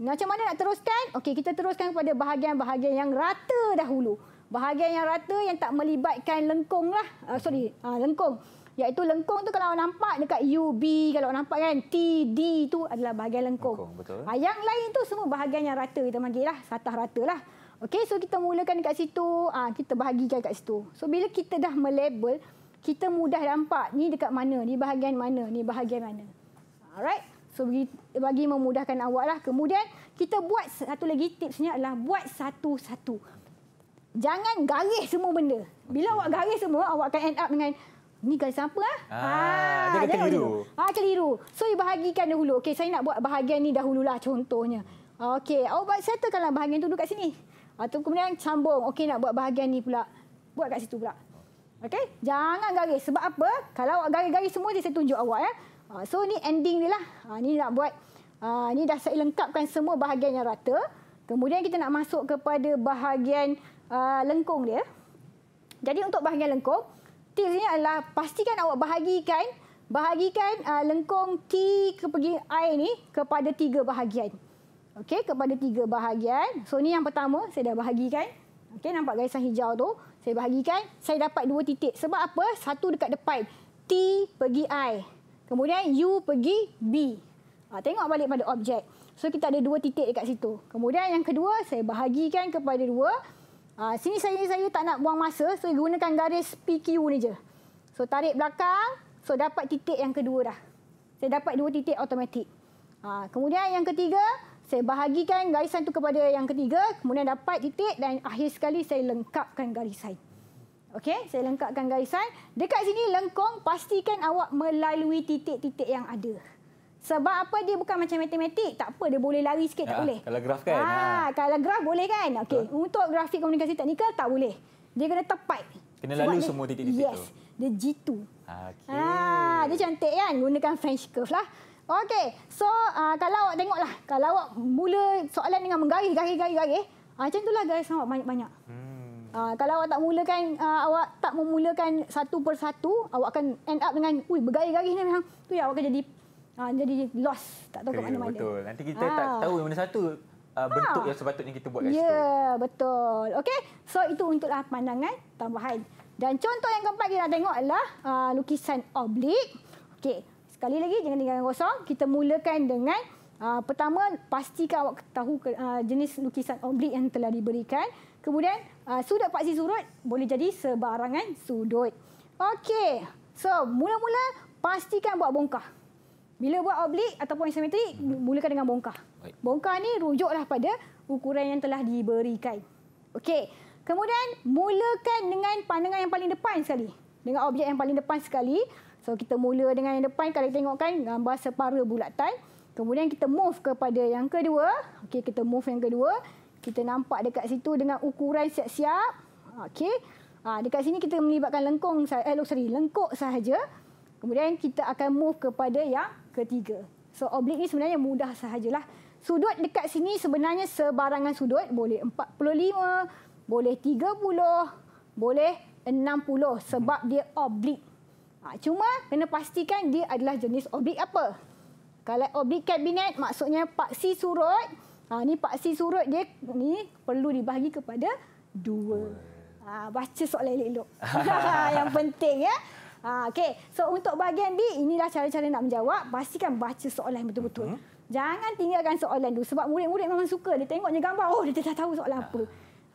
S2: macam mana nak teruskan? Okey, kita teruskan kepada bahagian-bahagian yang rata dahulu bahagian yang rata yang tak melibatkan lengkung lah. Uh, sorry, uh, lengkung. Iaitu lengkung tu kalau nampak dekat U, B, kalau nampak kan T, D tu adalah bahagian lengkung. lengkung betul. Uh, yang lain tu semua bahagian yang rata kita panggil lah, satah rata lah. Okey, so kita mulakan dekat situ, uh, kita bahagikan dekat situ. So bila kita dah melabel, kita mudah nampak ni dekat mana, ni bahagian mana, ni bahagian mana. Alright, so bagi, bagi memudahkan awak lah. Kemudian kita buat satu lagi tipsnya adalah buat satu-satu jangan garis semua benda. Bila awak garis semua, awak akan end up dengan ni garis siapa? Ah?
S1: ah, ah dia keliru.
S2: Ah, keliru. So, you bahagikan dahulu. Okey, saya nak buat bahagian ni dahululah contohnya. Okey, awak buat settlekanlah bahagian tu dulu dekat sini. Atau ah, kemudian sambung. Okey, nak buat bahagian ni pula. Buat kat situ pula. Okey, jangan garis. Sebab apa? Kalau awak garis-garis semua, dia saya tunjuk awak. Ya. Ah, so, ni ending ni lah. Ni nak buat. Ni dah saya lengkapkan semua bahagian yang rata. Kemudian kita nak masuk kepada bahagian uh, lengkung dia. Jadi untuk bahagian lengkung, tips ini adalah pastikan awak bahagikan bahagikan uh, lengkung T ke pergi I ni kepada tiga bahagian. Okey, kepada tiga bahagian. So ni yang pertama saya dah bahagikan. Okey, nampak garisan hijau tu? Saya bahagikan, saya dapat dua titik. Sebab apa? Satu dekat depan. T pergi I. Kemudian U pergi B. Ha, tengok balik pada objek. So kita ada dua titik dekat situ. Kemudian yang kedua saya bahagikan kepada dua. Uh, sini saya saya tak nak buang masa. So saya gunakan garis PQ ni je. So tarik belakang. So dapat titik yang kedua dah. Saya dapat dua titik automatik. Uh, kemudian yang ketiga saya bahagikan garisan tu kepada yang ketiga. Kemudian dapat titik dan akhir sekali saya lengkapkan garisan. Okey, saya lengkapkan garisan. Dekat sini lengkung pastikan awak melalui titik-titik yang ada. Sebab apa dia bukan macam matematik. Tak apa, dia boleh lari sikit, ya, tak boleh. Kalau
S1: graf kan. Ha, ha.
S2: Kalau graf boleh kan. Okay. Untuk grafik komunikasi teknikal, tak boleh. Dia kena tepat. Kena lalu dia, semua titik-titik itu. Yes, dia jitu. Okay. Ha, ah, dia cantik kan, gunakan French curve lah. Okey, so uh, kalau awak tengoklah, kalau awak mula soalan dengan menggaris, garis, garis, garis, uh, macam itulah garis awak banyak-banyak. Hmm. Uh, kalau awak tak mulakan, uh, awak tak memulakan satu persatu, awak akan end up dengan, ui, bergaris-garis ni memang. tu yang awak akan jadi ha, jadi lost tak tahu ke mana-mana. betul. Nanti kita ha. tak tahu mana
S1: satu uh, ha. bentuk ha. yang sepatutnya kita buat kat yeah, situ.
S2: Ya, betul. Okey. So itu untuklah pandangan tambahan. Dan contoh yang keempat kita nak tengok adalah uh, lukisan oblik. Okey. Sekali lagi jangan tinggalkan kosong. Kita mulakan dengan uh, pertama pastikan awak tahu ke, uh, jenis lukisan oblik yang telah diberikan. Kemudian uh, sudut paksi surut boleh jadi sebarangan sudut. Okey. So mula-mula pastikan buat bongkah. Bila buat oblik ataupun isometri, mulakan dengan bongkar. Bongkah ni rujuklah pada ukuran yang telah diberikan. Okey. Kemudian mulakan dengan pandangan yang paling depan sekali. Dengan objek yang paling depan sekali. So kita mula dengan yang depan kalau kita tengokkan gambar separuh bulatan. Kemudian kita move kepada yang kedua. Okey, kita move yang kedua. Kita nampak dekat situ dengan ukuran siap-siap. Okey. Ha, dekat sini kita melibatkan lengkung eh sorry, lengkuk sahaja. Kemudian kita akan move kepada yang ketiga. So oblik ni sebenarnya mudah sahajalah. Sudut dekat sini sebenarnya sebarangan sudut boleh 45, boleh 30, boleh 60 sebab dia oblik. Ha, cuma kena pastikan dia adalah jenis oblik apa. Kalau oblik kabinet maksudnya paksi surut. Ha, ni paksi surut dia ni perlu dibahagi kepada dua. Ha, baca soalan elok-elok. [LAUGHS] [LAUGHS] Yang penting ya. Ha, okay. So untuk bahagian B, inilah cara-cara nak menjawab. Pastikan baca soalan betul-betul. Uh Jangan tinggalkan soalan dulu. Sebab murid-murid memang suka. Dia tengoknya gambar. Oh, dia dah tahu soalan uh apa. Ya.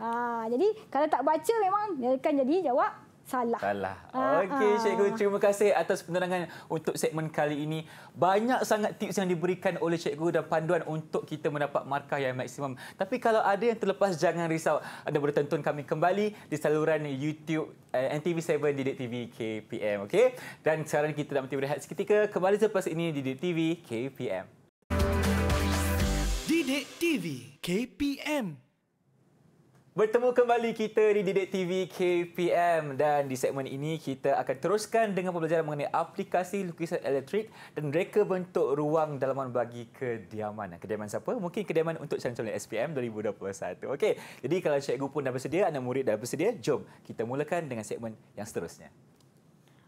S2: Ha, jadi kalau tak baca memang, dia akan jadi jawab Salah.
S1: Salah. Ha, okey, ha. Cikgu. Terima kasih atas penerangan untuk segmen kali ini. Banyak sangat tips yang diberikan oleh Cikgu dan panduan untuk kita mendapat markah yang maksimum. Tapi kalau ada yang terlepas, jangan risau. Anda boleh tonton kami kembali di saluran YouTube eh, NTV7 Didik TV KPM. Okay, Dan sekarang kita nak mati berehat seketika. Kembali selepas ini Didik TV KPM. Didik TV KPM. Bertemu kembali kita di Didik TV KPM dan di segmen ini kita akan teruskan dengan pembelajaran mengenai aplikasi lukisan elektrik dan reka bentuk ruang dalaman bagi kediaman. Kediaman siapa? Mungkin kediaman untuk calon-calon SPM 2021. Okey. Jadi kalau cikgu pun dah bersedia, anak murid dah bersedia, jom kita mulakan dengan segmen yang seterusnya.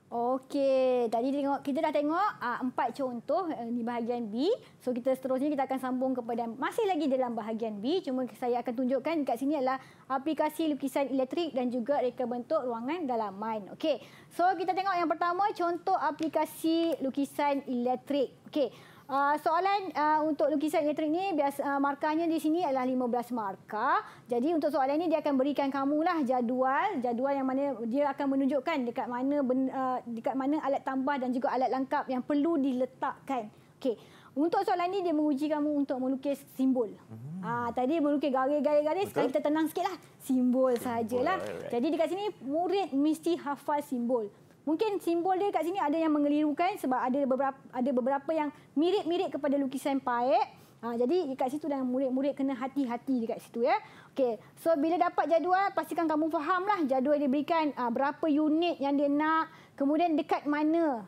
S2: Okey, tadi tengok kita dah tengok uh, empat contoh uh, di bahagian B. So kita seterusnya kita akan sambung kepada masih lagi dalam bahagian B. Cuma saya akan tunjukkan dekat sini adalah aplikasi lukisan elektrik dan juga reka bentuk ruangan dalaman. Okey. So kita tengok yang pertama contoh aplikasi lukisan elektrik. Okey. Uh, soalan uh, untuk lukisan elektrik ni biasa uh, ah, markahnya di sini adalah 15 markah. Jadi untuk soalan ini dia akan berikan kamu lah jadual, jadual yang mana dia akan menunjukkan dekat mana ben, uh, dekat mana alat tambah dan juga alat lengkap yang perlu diletakkan. Okey. Untuk soalan ini dia menguji kamu untuk melukis simbol. Hmm. Ah tadi melukis garis-garis, sekarang kita tenang sikitlah. Simbol sajalah. Simbol, right, right. Jadi dekat sini murid mesti hafal simbol. Mungkin simbol dia kat sini ada yang mengelirukan sebab ada beberapa ada beberapa yang mirip-mirip kepada lukisan paek Ha, jadi dekat situ dan murid-murid kena hati-hati dekat situ ya. Okey. So bila dapat jadual pastikan kamu fahamlah jadual dia berikan ha, berapa unit yang dia nak, kemudian dekat mana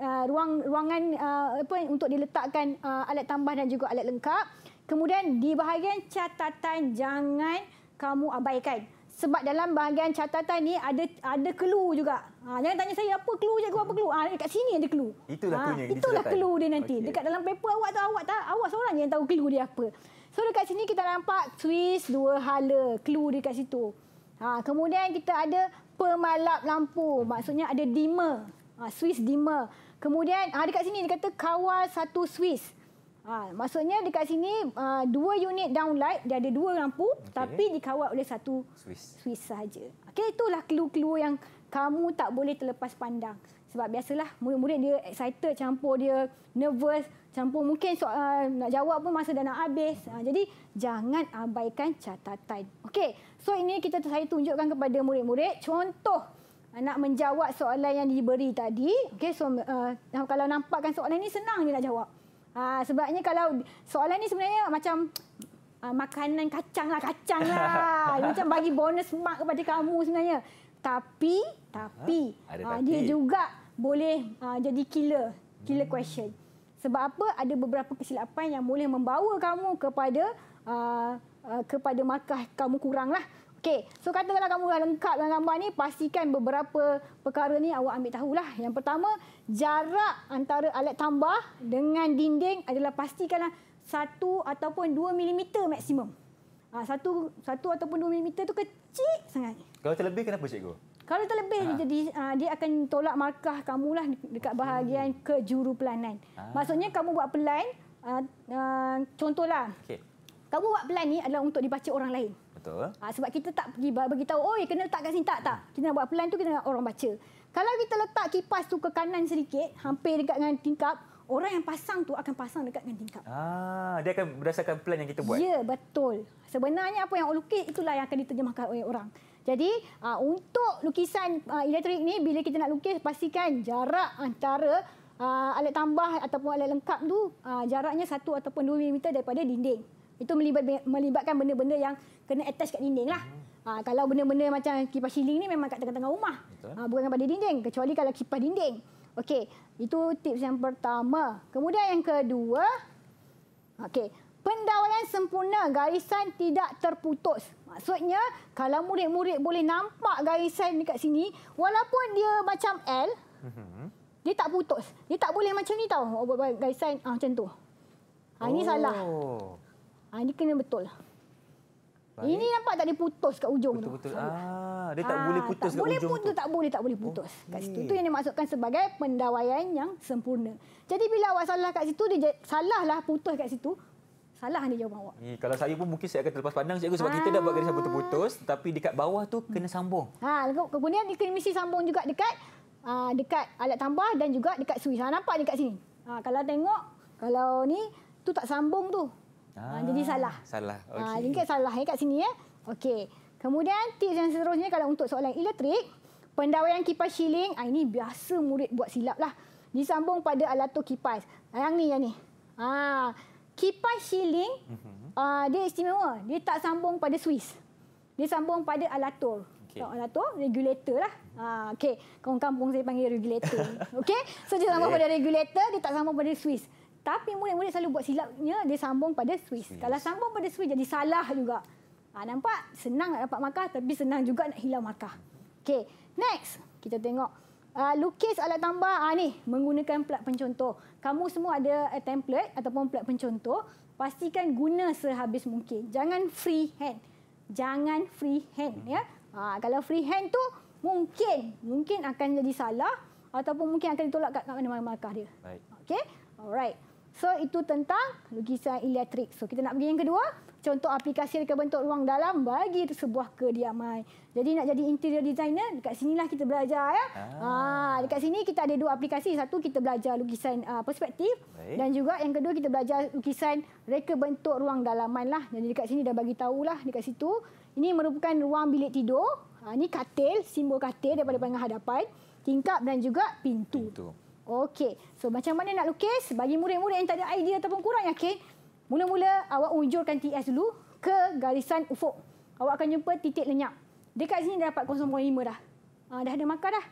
S2: ha, ruang ruangan ha, apa untuk diletakkan ha, alat tambah dan juga alat lengkap. Kemudian di bahagian catatan jangan kamu abaikan sebab dalam bahagian catatan ni ada ada clue juga. Ha, jangan tanya saya apa clue je, apa clue. Ah ha, dekat sini ada clue. Itulah ha, clue Itulah clue dia nanti. Okay. Dekat dalam paper awak tu awak tak awak seorang yang tahu clue dia apa. So dekat sini kita nampak twist dua hala, clue dekat situ. Ha, kemudian kita ada pemalap lampu. Maksudnya ada dimmer. Ha, Swiss dimmer. Kemudian ha, kat sini dia kata kawal satu Swiss. Ha, maksudnya dekat sini uh, dua unit downlight dia ada dua lampu okay. tapi dikawal oleh satu Swiss, Swiss saja. Okey itulah clue-clue yang kamu tak boleh terlepas pandang. Sebab biasalah murid-murid dia excited campur dia nervous campur mungkin so, uh, nak jawab pun masa dah nak habis. Uh, jadi jangan abaikan catatan. Okey. So ini kita saya tunjukkan kepada murid-murid contoh uh, nak menjawab soalan yang diberi tadi. Okey so uh, kalau nampakkan soalan ini senang dia nak jawab. Ah, sebabnya kalau soalan ni sebenarnya macam ah, makanan kacang lah, kacang lah. [LAUGHS] macam bagi bonus mak kepada kamu sebenarnya. Tapi, tapi, ha, ah, ah dia juga boleh ah, jadi killer, killer hmm. question. Sebab apa? Ada beberapa kesilapan yang boleh membawa kamu kepada ah, ah kepada markah kamu kurang lah. Okey, so katakanlah kamu dah lengkap dengan gambar ni, pastikan beberapa perkara ni awak ambil tahulah. Yang pertama, jarak antara alat tambah dengan dinding adalah pastikanlah 1 ataupun 2 mm maksimum. Ah ha, 1 1 ataupun 2 mm tu kecil sangat.
S1: Kalau terlebih kenapa cikgu?
S2: Kalau terlebih ha. jadi uh, dia akan tolak markah kamu lah dekat okay. bahagian ke juru pelanan. Ha. Maksudnya kamu buat pelan uh, uh, contohlah. Okay. Kamu buat pelan ni adalah untuk dibaca orang lain. Betul. Ha, sebab kita tak pergi tahu, oh, kena letak kat sini. Tak, tak. Kita nak buat pelan tu kita nak orang baca. Kalau kita letak kipas tu ke kanan sedikit, hampir dekat dengan tingkap, orang yang pasang tu akan pasang dekat dengan tingkap.
S1: Ah, dia akan berdasarkan pelan yang kita buat? Ya,
S2: betul. Sebenarnya apa yang lukis itulah yang akan diterjemahkan oleh orang. Jadi aa, ah, untuk lukisan aa, ah, elektrik ni, bila kita nak lukis, pastikan jarak antara aa, alat tambah ataupun alat lengkap tu aa, jaraknya satu ataupun dua milimeter daripada dinding. Itu melibat, melibatkan benda-benda yang kena attach kat dinding lah. Ha, kalau benda-benda macam kipas siling ni memang kat tengah-tengah rumah. Ha, bukan pada dinding. Kecuali kalau kipas dinding. Okey, itu tips yang pertama. Kemudian yang kedua, okey, pendawaian sempurna garisan tidak terputus. Maksudnya, kalau murid-murid boleh nampak garisan dekat sini, walaupun dia macam L, mm-hmm. dia tak putus. Dia tak boleh macam ni tau, oh, garisan ah, macam tu. Ha, ini oh. salah. Ha, ini kena betul. Lah. Baik. Ini nampak tak dia putus kat ujung betul, tu. Betul.
S1: Ah, dia tak ha, boleh putus tak kat boleh ujung putus, tu.
S2: Tak boleh, tak boleh putus. Oh, kat situ itu yang dimasukkan sebagai pendawaian yang sempurna. Jadi bila awak salah kat situ, dia salah lah putus kat situ. Salah ni jawab awak.
S1: Eh, kalau saya pun mungkin saya akan terlepas pandang cikgu sebab ha. kita dah buat garis putus-putus. Ah. Tapi dekat bawah tu kena sambung.
S2: Ah, kemudian dia kena mesti sambung juga dekat uh, dekat alat tambah dan juga dekat suis. Ha, nampak dekat sini? Ha, kalau tengok, kalau ni tu tak sambung tu.
S1: Ah, ah. Jadi salah. Salah. Ah, okay. Ingat
S2: salah ya, kat sini. ya. Okey. Kemudian tips yang seterusnya kalau untuk soalan elektrik. Pendawaian kipas shilling. Ah, ini biasa murid buat silap lah. Disambung pada alat tu kipas. Ah, yang ni, yang ni. Ah, kipas shilling, uh -huh. uh, dia istimewa. Dia tak sambung pada Swiss. Dia sambung pada alator. Okay. Alator, regulator lah. Uh, okay. Kawan kampung saya panggil regulator. [LAUGHS] okay. So, dia sambung pada regulator. Dia tak sambung pada Swiss. Tapi murid-murid selalu buat silapnya dia sambung pada Swiss. Swiss. Kalau sambung pada Swiss jadi salah juga. Ha, nampak senang nak dapat markah tapi senang juga nak hilang markah. Okay, next kita tengok uh, lukis alat tambah ha, ni menggunakan plat pencontoh. Kamu semua ada uh, template ataupun plat pencontoh, pastikan guna sehabis mungkin. Jangan free hand. Jangan free hand hmm. ya. Ha, kalau free hand tu mungkin mungkin akan jadi salah ataupun mungkin akan ditolak kat mana-mana markah dia. Baik. Okey. Alright. So itu tentang lukisan elektrik. So kita nak pergi yang kedua. Contoh aplikasi reka bentuk ruang dalam bagi sebuah kediaman. Jadi nak jadi interior designer, dekat sinilah kita belajar. ya. Aa. Ah. Aa, ah, dekat sini kita ada dua aplikasi. Satu kita belajar lukisan uh, perspektif. Baik. Dan juga yang kedua kita belajar lukisan reka bentuk ruang dalaman. Lah. Jadi dekat sini dah bagi tahulah dekat situ. Ini merupakan ruang bilik tidur. Ini katil, simbol katil daripada pengah hadapan. Tingkap dan juga pintu. pintu. Okey. So macam mana nak lukis? Bagi murid-murid yang tak ada idea ataupun kurang yakin, mula-mula awak unjurkan TS dulu ke garisan ufuk. Awak akan jumpa titik lenyap. Dekat sini dapat 0.5 dah. Ha, dah ada markah dah.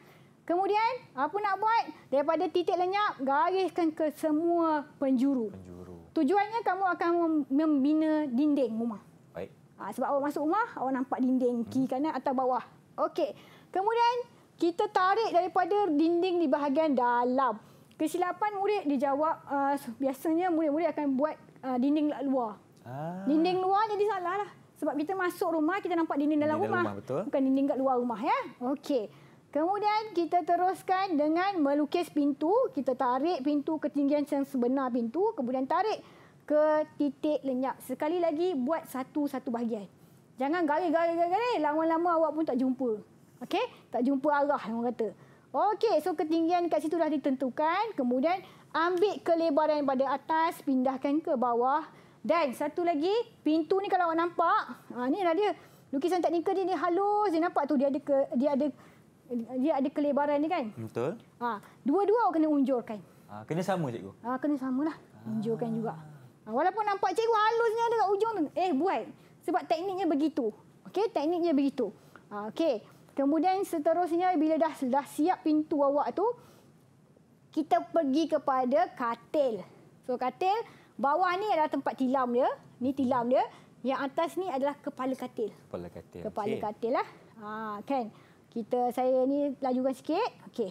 S2: Kemudian, apa nak buat? Daripada titik lenyap, gariskan ke semua penjuru. penjuru. Tujuannya kamu akan membina dinding rumah. Baik. Ha, sebab awak masuk rumah, awak nampak dinding hmm. kiri kanan atau bawah. Okey. Kemudian, kita tarik daripada dinding di bahagian dalam. Kesilapan murid dijawab uh, biasanya murid-murid akan buat uh, dinding luar. Ah. Dinding luar jadi salah lah. Sebab kita masuk rumah kita nampak dinding dalam, dinding rumah. rumah. Bukan dinding kat luar rumah ya. Okey. Kemudian kita teruskan dengan melukis pintu. Kita tarik pintu ketinggian yang sebenar pintu. Kemudian tarik ke titik lenyap. Sekali lagi buat satu-satu bahagian. Jangan gari-gari-gari. Lama-lama awak pun tak jumpa. Okey, tak jumpa arah orang kata. Okey, so ketinggian kat situ dah ditentukan. Kemudian ambil kelebaran pada atas, pindahkan ke bawah. Dan satu lagi, pintu ni kalau awak nampak, ha ni lah dia. Lukisan teknikal dia ni halus, dia nampak tu dia ada ke, dia ada dia ada kelebaran ni kan? Betul. Ha, dua-dua awak kena unjurkan.
S1: Ha, kena sama cikgu.
S2: Ha, kena samalah. Unjurkan juga. Ha, walaupun nampak cikgu halusnya dekat ujung tu. Eh, buat. Sebab tekniknya begitu. Okey, tekniknya begitu. Ha, okey. Kemudian seterusnya bila dah, dah siap pintu awak tu, kita pergi kepada katil. So katil, bawah ni adalah tempat tilam dia. Ni tilam dia. Yang atas ni adalah kepala katil.
S1: Kepala katil.
S2: Kepala okay. katil lah. Ha, kan? Kita, saya ni lajukan sikit. Okey.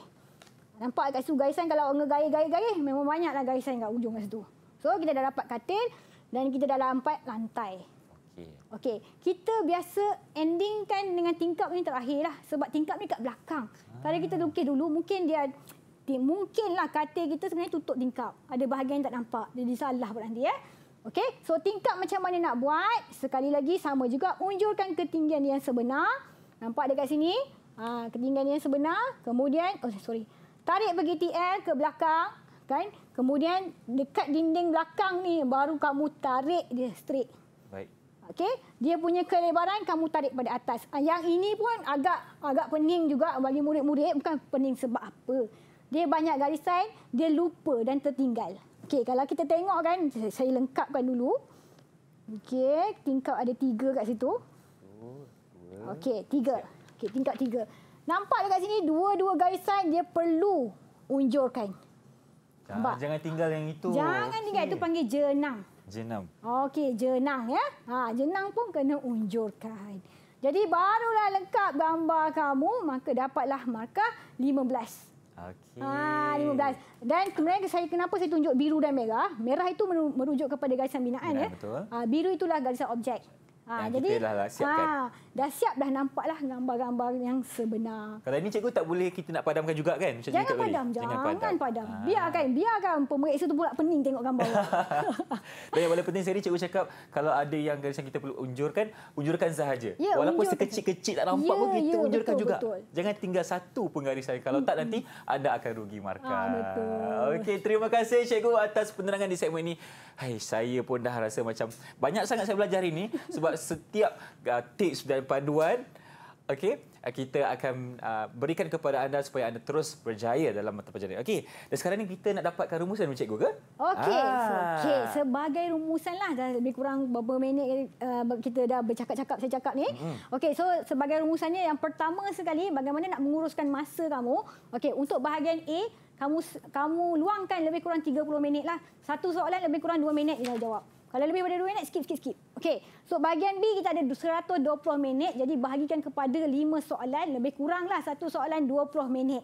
S2: Nampak kat situ garisan kalau orang gaya-gaya-gaya, memang banyaklah garisan kat ujung kat situ. So kita dah dapat katil dan kita dah dapat lantai. Okey. Okey, kita biasa ending kan dengan tingkap ni terakhir lah sebab tingkap ni kat belakang. Ha. Kalau kita lukis dulu mungkin dia dia mungkinlah kata kita sebenarnya tutup tingkap. Ada bahagian tak nampak. Jadi salah pun nanti ya. Eh. Okey. So tingkap macam mana nak buat? Sekali lagi sama juga unjurkan ketinggian yang sebenar. Nampak dekat sini? Ha, ketinggian yang sebenar. Kemudian oh sorry. Tarik bagi TL ke belakang kan? Kemudian dekat dinding belakang ni baru kamu tarik dia straight. Okey, dia punya kelebaran kamu tarik pada atas. Ah, yang ini pun agak agak pening juga bagi murid-murid, bukan pening sebab apa. Dia banyak garisan, dia lupa dan tertinggal. Okey, kalau kita tengok kan, saya lengkapkan dulu. Okey, tingkap ada tiga kat situ. Okey, tiga. Okey, tingkap tiga. Nampak dekat sini dua-dua garisan dia perlu unjurkan.
S1: Jangan, jangan tinggal yang itu. Jangan okay. tinggal itu panggil jenang. Jenang.
S2: Okey, jenang ya. Ha, jenang pun kena unjurkan. Jadi barulah lengkap gambar kamu, maka dapatlah markah 15.
S1: Okey. Ha 15.
S2: Dan kemudian saya kenapa saya tunjuk biru dan merah? Merah itu merujuk kepada garisan binaan ya. ya. Betul. Ha, biru itulah garisan objek. Ha, yang jadi, kita dah, dah siapkan. Ha, dah siap dah nampaklah gambar-gambar yang sebenar.
S1: Kalau ini cikgu tak boleh kita nak padamkan juga kan? Macam jangan padam, jangan, jangan padam. Jangan
S2: padam. Ha. Biarkan, biarkan pemeriksa tu pula pening tengok gambar.
S1: Dan yang paling penting sekali cikgu cakap, kalau ada yang garisan kita perlu unjurkan, unjurkan sahaja. Ya, Walaupun sekecil-kecil tak nampak ya, pun kita ya, unjurkan betul, juga. Betul. Jangan tinggal satu penggarisan. Kalau hmm, tak nanti hmm. anda akan rugi markah. Ha, betul. Okey, terima kasih cikgu atas penerangan di segmen ini. Hai, saya pun dah rasa macam banyak sangat saya belajar ini sebab setiap uh, tips dan panduan okey uh, kita akan uh, berikan kepada anda supaya anda terus berjaya dalam mata pelajaran. Okey. Dan sekarang ni kita nak dapatkan rumusan dari cikgu ke?
S2: Okey. Ah. Okey, sebagai rumusanlah dah lebih kurang beberapa minit uh, kita dah bercakap-cakap saya cakap ni. Mm-hmm. Okey, so sebagai rumusannya yang pertama sekali bagaimana nak menguruskan masa kamu? Okey, untuk bahagian A kamu kamu luangkan lebih kurang 30 lah Satu soalan lebih kurang 2 minit dia jawab. Kalau lebih daripada 2 minit, skip, skip, skip. Okey, so bahagian B kita ada 120 minit. Jadi bahagikan kepada 5 soalan. Lebih kuranglah satu soalan 20 minit.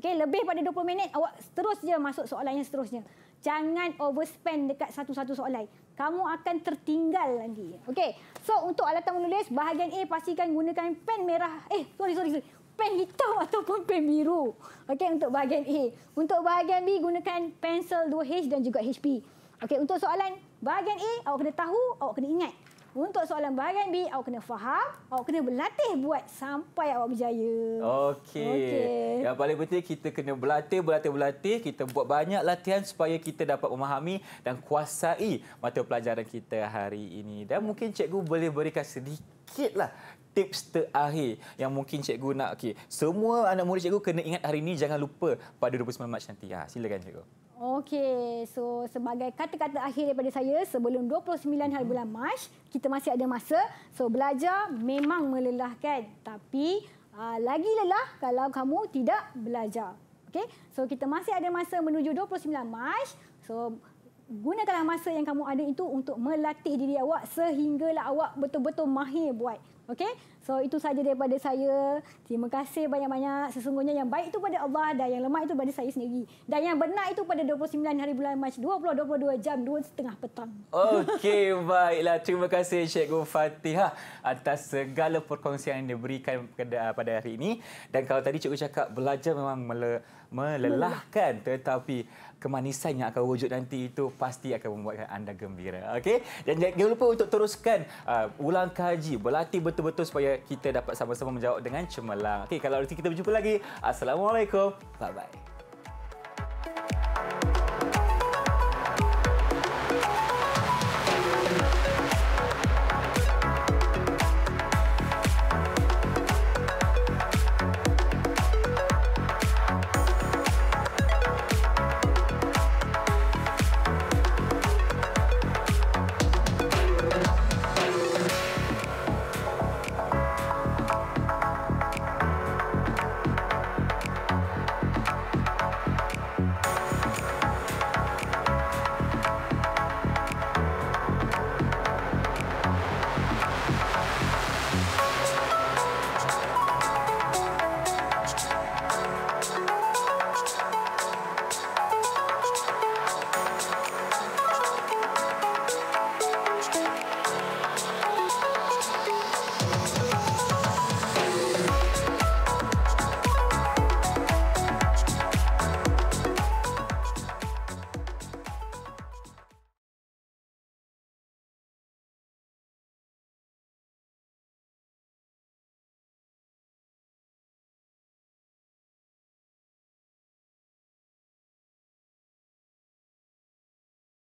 S2: Okey, lebih pada 20 minit, awak terus je masuk soalan yang seterusnya. Jangan overspend dekat satu-satu soalan. Kamu akan tertinggal lagi. Okey, so untuk alatan menulis, bahagian A pastikan gunakan pen merah. Eh, sorry, sorry, sorry. Pen hitam [LAUGHS] ataupun pen biru. Okey, untuk bahagian A. Untuk bahagian B, gunakan pensel 2H dan juga HP. Okey, untuk soalan bahagian A, awak kena tahu, awak kena ingat. Untuk soalan bahagian B, awak kena faham, awak kena berlatih buat sampai awak berjaya. Okey. Okay. Yang
S1: paling penting kita kena berlatih, berlatih, berlatih, kita buat banyak latihan supaya kita dapat memahami dan kuasai mata pelajaran kita hari ini. Dan mungkin cikgu boleh berikan sedikitlah tips terakhir yang mungkin cikgu nak. Okey, semua anak murid cikgu kena ingat hari ini jangan lupa pada 29 Mac nanti. Ha, silakan cikgu.
S2: Okey, so sebagai kata-kata akhir daripada saya sebelum 29 hari bulan Mac, kita masih ada masa. So belajar memang melelahkan, tapi uh, lagi lelah kalau kamu tidak belajar. Okey. So kita masih ada masa menuju 29 Mac. So gunakanlah masa yang kamu ada itu untuk melatih diri awak sehinggalah awak betul-betul mahir buat Okay, So itu saja daripada saya. Terima kasih banyak-banyak. Sesungguhnya yang baik itu pada Allah dan yang lemah itu pada saya sendiri. Dan yang benar itu pada 29 hari bulan Mac 2022 jam 2.30 petang.
S1: Okey, [LAUGHS] baiklah. Terima kasih Cikgu Fatihah atas segala perkongsian yang diberikan pada hari ini. Dan kalau tadi Cikgu cakap belajar memang melelahkan tetapi kemanisan yang akan wujud nanti itu pasti akan membuatkan anda gembira. Okey? Dan jangan lupa untuk teruskan uh, ulang kaji, berlatih betul-betul supaya kita dapat sama-sama menjawab dengan cemerlang. Okey, kalau nanti kita berjumpa lagi. Assalamualaikum. Bye-bye.